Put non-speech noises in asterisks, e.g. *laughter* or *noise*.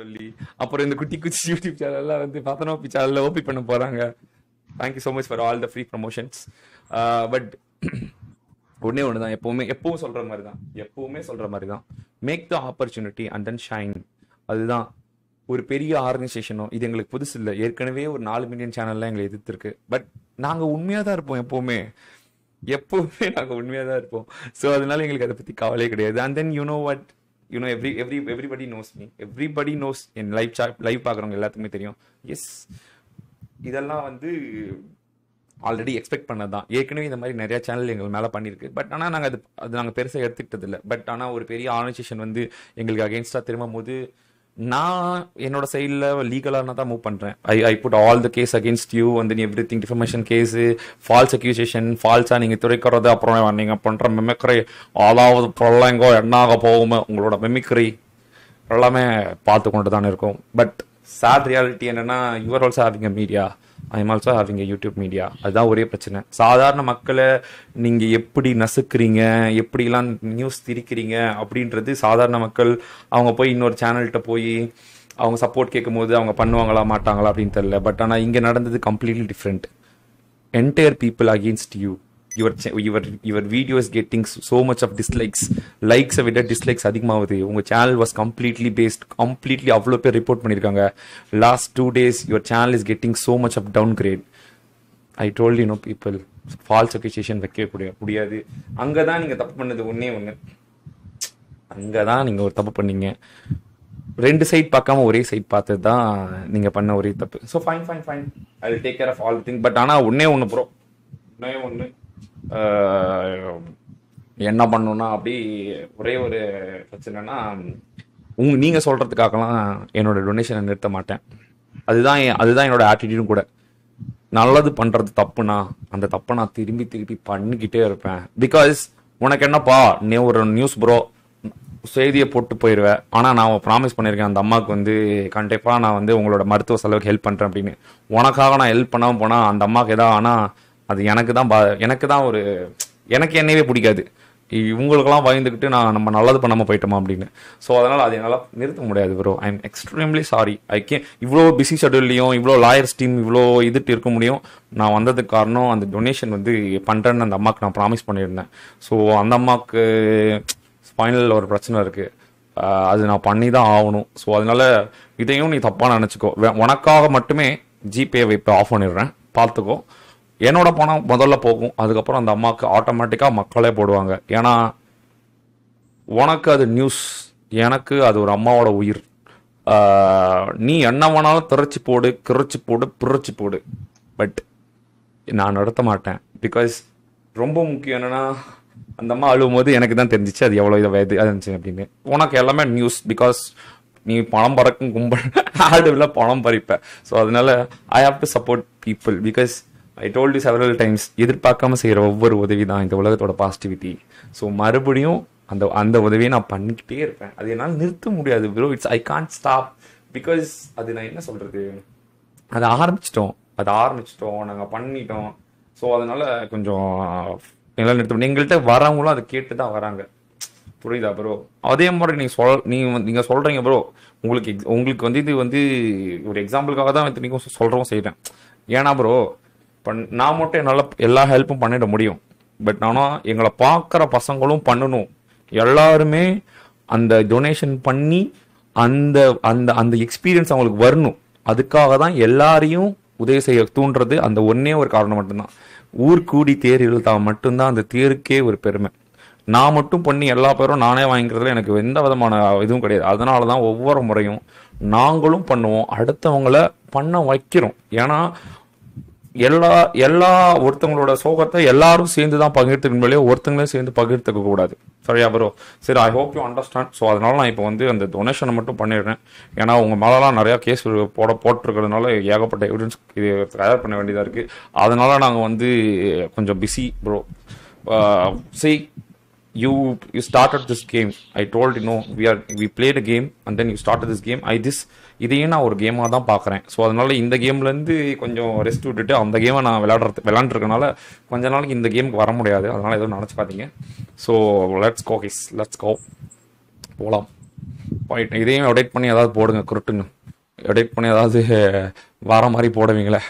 சொல்லி அப்புறம் இந்த குட்டி குச்சி யூடியூப் சேனல்லாம் வந்து பார்த்தனா சேனல்ல ஓபி பண்ண போறாங்க thank you so much for all the free promotions but ஒன்னே ஒன்று தான் எப்போவுமே எப்பவும் சொல்கிற மாதிரி தான் எப்போவுமே சொல்கிற மாதிரி தான் make the opportunity and then shine அதுதான் ஒரு பெரிய ஆர்கனைசேஷனும் இது எங்களுக்கு புதுசு இல்லை ஏற்கனவே ஒரு நாலு மில்லியன் சேனல்லாம் எங்களை எதிர்த்துருக்கு பட் நாங்கள் உண்மையாக தான் இருப்போம் எப்போவுமே எப்போவுமே நாங்கள் உண்மையாக தான் இருப்போம் ஸோ அதனால எங்களுக்கு அதை பற்றி கவலையே கிடையாது and then you know what you know every every everybody knows me everybody knows என் லைவ் சா லைவ் பார்க்குறவங்க எல்லாத்துக்குமே தெரியும் எஸ் இதெல்லாம் வந்து ஆல்ரெடி எக்ஸ்பெக்ட் பண்ணது தான் ஏற்கனவே இந்த மாதிரி நிறையா சேனல் எங்கள் மேலே பண்ணியிருக்கு பட் ஆனால் நாங்கள் அது அது நாங்கள் பெருசாக எடுத்துக்கிட்டதில்லை பட் ஆனால் ஒரு பெரிய ஆர்கனைசேஷன் வந்து எங்களுக்கு அகேன்ஸ்டாக திரும்பும் போது நான் என்னோட சைடில் லீகலாக தான் மூவ் பண்ணுறேன் I I put all the case against you வந்து நீ everything defamation case false accusation ஃபால்ஸாக நீங்கள் துறைக்கிறது அப்புறம் நீங்கள் பண்ணுற மெமிக்ரி ஆளாவது பொருளங்கோ என்னாக போகுமோ உங்களோட மெமிக்ரி எல்லாமே பார்த்து கொண்டு தான் இருக்கும் பட் சேட் ரியாலிட்டி என்னென்னா your also having a media I am also having a YouTube media அதுதான் ஒரே பிரச்சனை சாதாரண மக்களை நீங்கள் எப்படி நசுக்கிறீங்க எப்படிலாம் நியூஸ் திரிக்கிறீங்க அப்படின்றது சாதாரண மக்கள் அவங்க போய் இன்னொரு சேனல்கிட்ட போய் அவங்க சப்போர்ட் கேட்கும் போது அவங்க பண்ணுவாங்களா மாட்டாங்களா அப்படின்னு தெரில பட் ஆனால் இங்கே நடந்தது completely different entire people against you your your your videos getting so much of dislikes லைக்ஸை விட டிஸ்லைக்ஸ் அதிகமாகுது உங்கள் channel was completely based completely அவ்வளோ பேர் ரிப்போர்ட் பண்ணியிருக்காங்க last two days your channel is getting so much of downgrade I told you no people false accusation வைக்க முடியாது அங்கே தான் நீங்கள் தப்பு பண்ணது ஒன்றே ஒன்று அங்கே தான் நீங்கள் ஒரு தப்பு பண்ணீங்க ரெண்டு சைட் பார்க்காம ஒரே சைட் பார்த்து தான் நீங்கள் பண்ண ஒரே தப்பு so fine fine fine I will take care of all thing but ஆனால் ஒன்றே ஒன்று ப்ரோ ஒன்றே ஒன்று என்ன பண்ணணும்னா அப்படி ஒரே ஒரு பிரச்சனைனா உங்க நீங்க சொல்றதுக்காகலாம் என்னோட டொனேஷனை நிறுத்த மாட்டேன் அதுதான் அதுதான் என்னோட ஆட்டிடியூடும் கூட நல்லது பண்றது தப்புனா அந்த தப்பை நான் திரும்பி திருப்பி பண்ணிக்கிட்டே இருப்பேன் பிகாஸ் உனக்கு என்னப்பா நீ ஒரு நியூஸ் ப்ரோ செய்தியை போட்டு போயிடுவேன் ஆனால் நான் ப்ராமிஸ் பண்ணியிருக்கேன் அந்த அம்மாவுக்கு வந்து கண்டிப்பாக நான் வந்து உங்களோட மருத்துவ செலவுக்கு ஹெல்ப் பண்ணுறேன் அப்படின்னு உனக்காக நான் ஹெல்ப் பண்ணாமல் போனால் அந்த அம்மாவுக்கு ஏதாவது ஆனால் அது எனக்கு தான் எனக்கு தான் ஒரு எனக்கு என்னையே பிடிக்காது இவங்களுக்கெல்லாம் பயந்துக்கிட்டு நான் நம்ம நல்லது பண்ணாமல் போயிட்டோமா அப்படின்னு ஸோ அதனால் அது என்னால் நிறுத்த முடியாது bro I am extremely sorry I கே இவ்வளோ பிஸி ஷெடியூல்லையும் இவ்வளோ லாயர்ஸ் டீம் இவ்வளோ இதுட்டு இருக்க முடியும் நான் வந்ததுக்கு காரணம் அந்த டொனேஷன் வந்து பண்ணுறேன்னு அந்த அம்மாவுக்கு நான் ப்ராமிஸ் பண்ணியிருந்தேன் ஸோ அந்த அம்மாவுக்கு ஸ்பைனலில் ஒரு பிரச்சனை இருக்குது அது நான் பண்ணி தான் ஆகணும் ஸோ அதனால் இதையும் நீ தப்பாக நினச்சிக்கோ உனக்காக மட்டுமே ஜிபே இப்போ ஆஃப் பண்ணிடுறேன் பார்த்துக்கோ என்னோட பணம் முதல்ல போகும் அதுக்கப்புறம் அந்த அம்மாவுக்கு ஆட்டோமேட்டிக்காக மக்களே போடுவாங்க ஏன்னா உனக்கு அது நியூஸ் எனக்கு அது ஒரு அம்மாவோட உயிர் நீ என்ன வேணாலும் திரைச்சி போடு கிரைச்சி போடு பிறச்சி போடு பட் நான் நடத்த மாட்டேன் பிகாஸ் ரொம்ப முக்கியம் என்னென்னா அந்த அம்மா அழுவும் போது எனக்கு தான் தெரிஞ்சிச்சு அது எவ்வளோ இதை வயது இருந்துச்சு அப்படின்னு உனக்கு எல்லாமே நியூஸ் பிகாஸ் நீ பணம் பறக்கும் கும்பல் *laughs* ஆடுவில் பணம் பறிப்ப ஸோ அதனால I have to support people because I told several times எதிர்பார்க்காம செய்கிற ஒவ்வொரு உதவி தான் இந்த உலகத்தோட பாசிட்டிவிட்டி ஸோ மறுபடியும் அந்த அந்த உதவியை நான் பண்ணிக்கிட்டே இருப்பேன் அது என்னால் நிறுத்த முடியாது bro it's I can't stop because அது நான் என்ன சொல்கிறது அதை ஆரம்பிச்சிட்டோம் அதை ஆரம்பிச்சிட்டோம் நாங்கள் பண்ணிட்டோம் ஸோ அதனால் கொஞ்சம் எங்களால் நிறுத்த எங்கள்கிட்ட வரவங்களும் அதை கேட்டு தான் வராங்க புரியுதா ப்ரோ அதே மாதிரி நீங்கள் சொல் நீங்கள் நீங்கள் சொல்கிறீங்க ப்ரோ உங்களுக்கு உங்களுக்கு வந்து இது வந்து ஒரு எக்ஸாம்பிளுக்காக தான் இத்தனைக்கும் சொல்கிறோம் செய்கிறேன் ஏன்னா ப்ரோ பண் நான் மட்டும் என்னால் எல்லா ஹெல்ப்பும் பண்ணிட முடியும் பட் ஆனால் எங்களை பார்க்குற பசங்களும் பண்ணணும் எல்லாருமே அந்த டொனேஷன் பண்ணி அந்த அந்த அந்த எக்ஸ்பீரியன்ஸ் அவங்களுக்கு வரணும் அதுக்காக தான் எல்லாரையும் உதவி செய்ய தூண்டுறது அந்த ஒன்றே ஒரு காரணம் மட்டும்தான் ஊர் கூடி தேர் இழுத்தா மட்டும்தான் அந்த தேருக்கே ஒரு பெருமை நான் மட்டும் பண்ணி எல்லா பேரும் நானே வாங்கிக்கிறதுல எனக்கு எந்த விதமான இதுவும் கிடையாது அதனால தான் ஒவ்வொரு முறையும் நாங்களும் பண்ணுவோம் அடுத்தவங்கள பண்ண வைக்கிறோம் ஏன்னா எல்லா எல்லா ஒருத்தவங்களோட சோகத்தை எல்லாரும் சேர்ந்து தான் பகிர்ந்துக்கணும் இல்லையோ ஒருத்தங்களையும் சேர்ந்து பகிர்த்துக்க கூடாது சரியா ப்ரோ சரி I hope you understand so அதனால நான் இப்போ வந்து அந்த டொனேஷனை மட்டும் பண்ணிடுறேன் ஏன்னா உங்கள் மேலெலாம் நிறையா கேஸ் போட போட்டிருக்கிறதுனால ஏகப்பட்ட எவிடன்ஸ் இது தயார் பண்ண வேண்டியதாக இருக்குது அதனால நாங்கள் வந்து கொஞ்சம் பிஸி ப்ரோ சரி you you started this game I told you no we are we played game and then you start started this game i this இதையே நான் ஒரு கேமாக தான் பார்க்குறேன் ஸோ அதனால இந்த கேம்லேருந்து கொஞ்சம் ரெஸ்ட் விட்டுட்டு அந்த கேமை நான் விளையாடுறது விளாண்டுருக்கனால கொஞ்ச நாளைக்கு இந்த கேமுக்கு வர முடியாது அதனால் எதுவும் நினச்சி பார்த்தீங்க so let's go kiss let's go போகலாம் பாயிண்ட் இதையும் அப்டேட் பண்ணி ஏதாவது போடுங்க குருட்டுங்க அப்டேட் பண்ணி ஏதாவது வர மாதிரி போடுவீங்களே